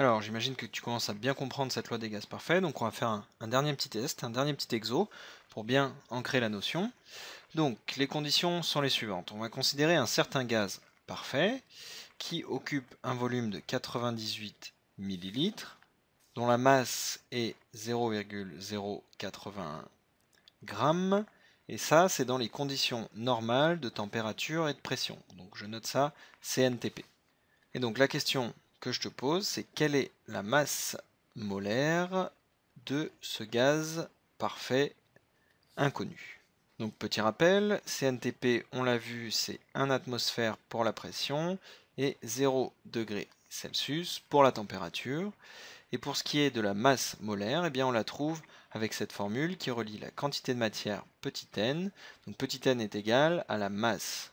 Alors, j'imagine que tu commences à bien comprendre cette loi des gaz parfaits, donc on va faire un, dernier petit test, un dernier petit exo, pour bien ancrer la notion. Donc, les conditions sont les suivantes. On va considérer un certain gaz parfait, qui occupe un volume de 98 ml, dont la masse est 0,081 g, et ça, c'est dans les conditions normales de température et de pression. Donc je note ça CNTP. Et donc la question que je te pose, c'est quelle est la masse molaire de ce gaz parfait inconnu Donc petit rappel, CNTP, on l'a vu, c'est 1 atmosphère pour la pression et 0 degré Celsius pour la température. Et pour ce qui est de la masse molaire, eh bien on la trouve avec cette formule qui relie la quantité de matière petit n. Donc petit n est égal à la masse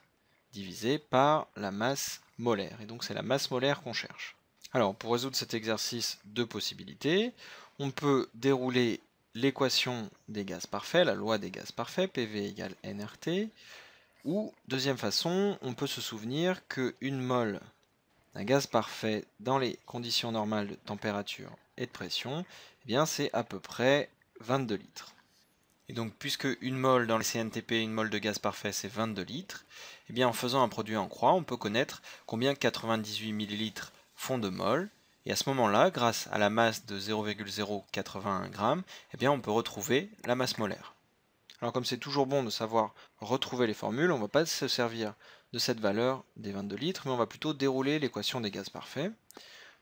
divisée par la masse molaire. Et donc c'est la masse molaire qu'on cherche. Alors, pour résoudre cet exercice, deux possibilités. On peut dérouler l'équation des gaz parfaits, la loi des gaz parfaits, PV égale nRT, ou, deuxième façon, on peut se souvenir qu'une mole d'un gaz parfait dans les conditions normales de température et de pression, eh bien c'est à peu près 22 litres. Et donc, puisque une mole dans les CNTP, une mole de gaz parfait, c'est 22 litres, eh bien en faisant un produit en croix, on peut connaître combien 98 millilitres fond de mol. Et à ce moment-là, grâce à la masse de 0,081 g, eh bien on peut retrouver la masse molaire. Alors comme c'est toujours bon de savoir retrouver les formules, on ne va pas se servir de cette valeur des 22 litres, mais on va plutôt dérouler l'équation des gaz parfaits.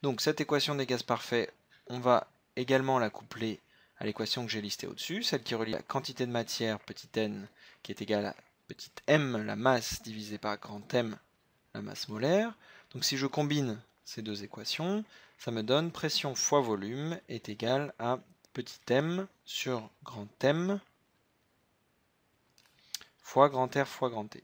Donc cette équation des gaz parfaits, on va également la coupler à l'équation que j'ai listée au-dessus, celle qui relie la quantité de matière, n, qui est égale à petit m, la masse, divisée par grand M, la masse molaire. Donc si je combine ces deux équations, ça me donne pression fois volume est égal à petit m sur grand M fois grand R fois grand T.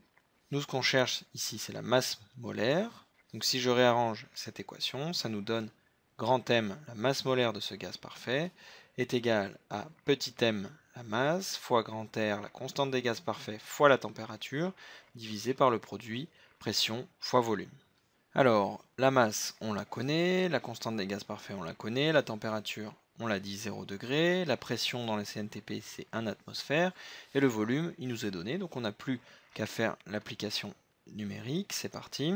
Nous, ce qu'on cherche ici, c'est la masse molaire. Donc si je réarrange cette équation, ça nous donne grand M, la masse molaire de ce gaz parfait, est égal à petit m, la masse, fois grand R, la constante des gaz parfaits, fois la température, divisé par le produit pression fois volume. Alors, la masse, on la connaît, la constante des gaz parfaits, on la connaît, la température, on l'a dit, 0 degré, la pression dans les CNTP, c'est 1 atmosphère, et le volume, il nous est donné, donc on n'a plus qu'à faire l'application numérique, c'est parti.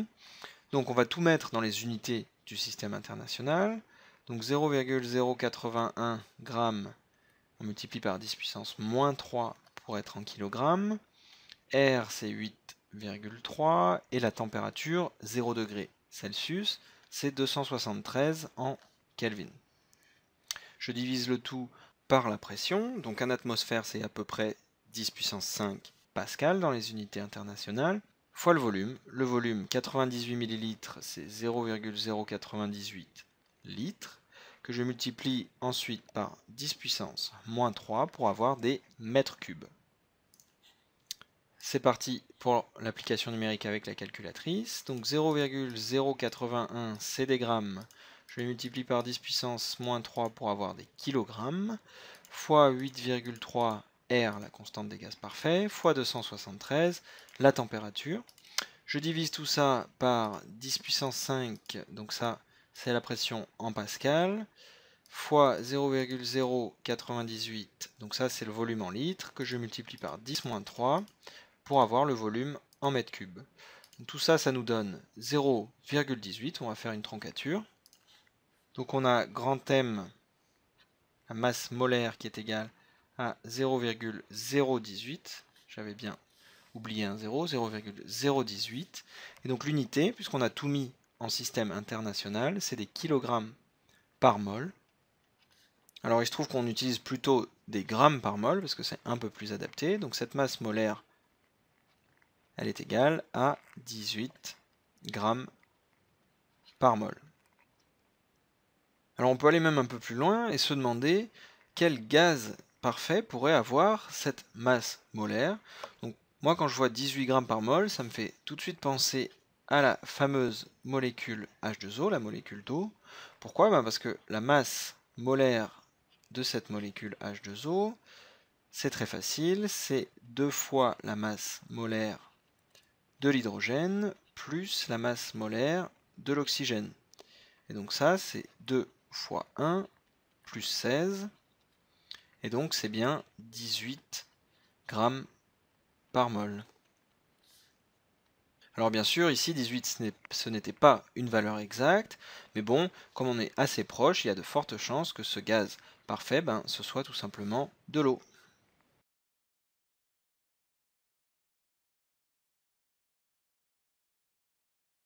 Donc on va tout mettre dans les unités du système international, donc 0,081 g, on multiplie par 10 puissance moins 3 pour être en kilogrammes, R c'est 8 et la température 0 degré Celsius, c'est 273 en Kelvin. Je divise le tout par la pression, donc un atmosphère c'est à peu près 10 puissance 5 Pascal dans les unités internationales, fois le volume. Le volume 98 millilitres c'est 0,098 litres, que je multiplie ensuite par 10 puissance moins 3 pour avoir des mètres cubes. C'est parti pour l'application numérique avec la calculatrice. Donc 0,081 c'est des grammes. Je les multiplie par 10 puissance moins 3 pour avoir des kilogrammes. Fois 8,3 R, la constante des gaz parfaits. Fois 273, la température. Je divise tout ça par 10 puissance 5, donc ça c'est la pression en pascal. Fois 0,098, donc ça c'est le volume en litres, que je multiplie par 10 moins 3 pour avoir le volume en mètres cubes. tout ça, ça nous donne 0,18. On va faire une troncature. Donc on a grand M, la masse molaire qui est égale à 0,018. J'avais bien oublié un 0, 0,018. Et donc l'unité, puisqu'on a tout mis en système international, c'est des kilogrammes par mol. Alors il se trouve qu'on utilise plutôt des grammes par mol, parce que c'est un peu plus adapté. Donc cette masse molaire, elle est égale à 18 grammes par mol. Alors on peut aller même un peu plus loin et se demander quel gaz parfait pourrait avoir cette masse molaire. Donc moi quand je vois 18 grammes par mol, ça me fait tout de suite penser à la fameuse molécule H2O, la molécule d'eau. Pourquoi ben, Parce que la masse molaire de cette molécule H2O, c'est très facile, c'est deux fois la masse molaire de l'hydrogène plus la masse molaire de l'oxygène. Et donc ça, c'est 2 fois 1 plus 16. Et donc c'est bien 18 grammes par mol. Alors bien sûr, ici 18, ce n'était pas une valeur exacte, mais bon, comme on est assez proche, il y a de fortes chances que ce gaz parfait, ben, ce soit tout simplement de l'eau.